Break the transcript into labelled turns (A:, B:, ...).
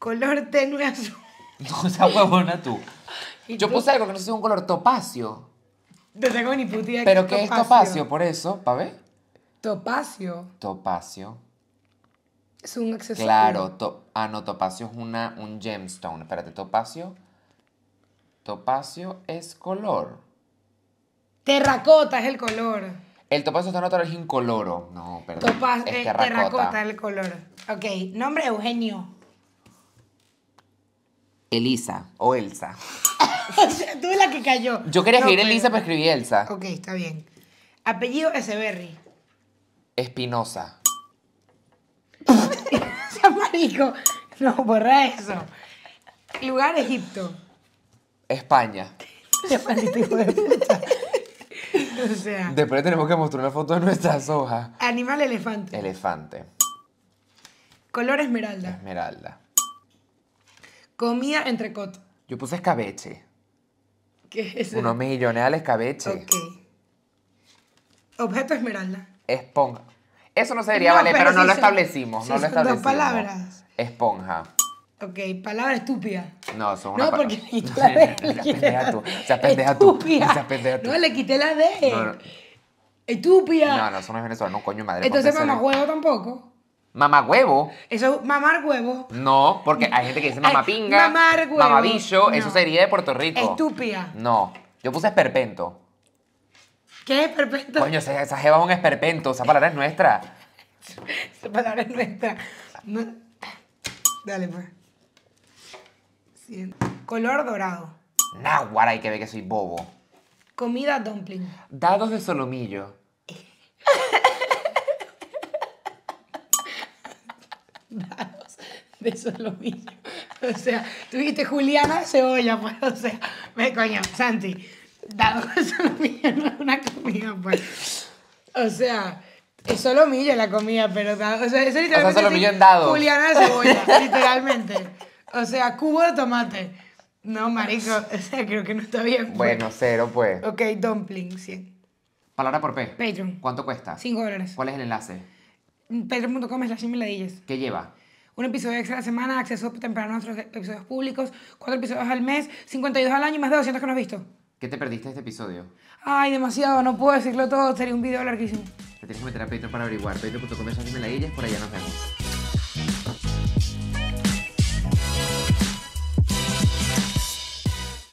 A: Color tenue azul.
B: No, esa huevona tú. Yo puse algo que no sé si es un color topacio.
A: No tengo ni ¿Pero qué es topacio?
B: Por eso, pa' ver.
A: Topacio.
B: Topacio.
A: Es un accesorio. Claro,
B: ah, no, topacio es una, un gemstone. Espérate, topacio. Topacio es color.
A: Terracota es el color.
B: El topacio está otra es incoloro. No, perdón. Eh, terracota. terracota
A: es el color. Ok, nombre Eugenio.
B: Elisa o Elsa.
A: Tú la que cayó. Yo quería escribir Elisa,
B: pero escribí Elsa. Ok,
A: está bien. Apellido Echeverry.
B: Espinosa.
A: marico. No, borra eso. Lugar Egipto. España. de puta. O sea.
B: Después tenemos que mostrar una foto de nuestras hojas.
A: Animal elefante.
B: Elefante.
A: Color esmeralda.
B: Esmeralda
A: entre entrecot.
B: Yo puse escabeche.
A: ¿Qué es eso? Uno
B: millones ¿eh? al escabeche. Ok. Objeto esmeralda. Esponja. Eso no se diría, vale, pero no lo establecimos. no lo son dos palabras. Esponja.
A: Ok, palabra estúpida.
B: No, son una No, porque le quité la D. tú. Se tú. tú.
A: No, le quité la D. No, no.
B: Estúpida. No, no, eso no es venezolano, coño madre. Entonces, no mamá,
A: juego tampoco.
B: Mamá huevo.
A: Eso es mamar huevo.
B: No, porque hay gente que dice mamá pinga. Mamar huevo. Mamabicho, eso sería de Puerto Rico. Estúpida. No, yo puse esperpento.
A: ¿Qué es esperpento?
B: Coño, esa, esa jeva es un esperpento, esa palabra es nuestra.
A: esa palabra es nuestra. Dale, pues. Color dorado.
B: Nahuara, hay que ver que soy bobo.
A: Comida dumpling.
B: Dados de solomillo.
A: Dados
B: de solomillo.
A: O sea, tuviste Juliana cebolla, pues, o sea, me coño, Santi, dados de solomillo no es una comida, pues. O sea, es solomillo la comida, pero, o sea, es literalmente. Juliana cebolla, literalmente. O sea, cubo de tomate. No, marico, o sea, creo que no está bien. Pues. Bueno,
B: cero, pues.
A: Ok, dumpling, 100.
B: Palabra por P. Patreon. ¿Cuánto cuesta? 5 dólares. ¿Cuál es el enlace?
A: Pedro.com es la
B: Miladillas. ¿Qué lleva?
A: Un episodio extra a la semana, acceso temprano a nuestros episodios públicos, cuatro episodios al mes, 52 al año y más de 200 que no has visto.
B: ¿Qué te perdiste este episodio?
A: Ay, demasiado, no puedo decirlo todo, sería un video larguísimo.
B: Te tienes que meter a Patreon para averiguar. Patreon.com es la por allá nos vemos.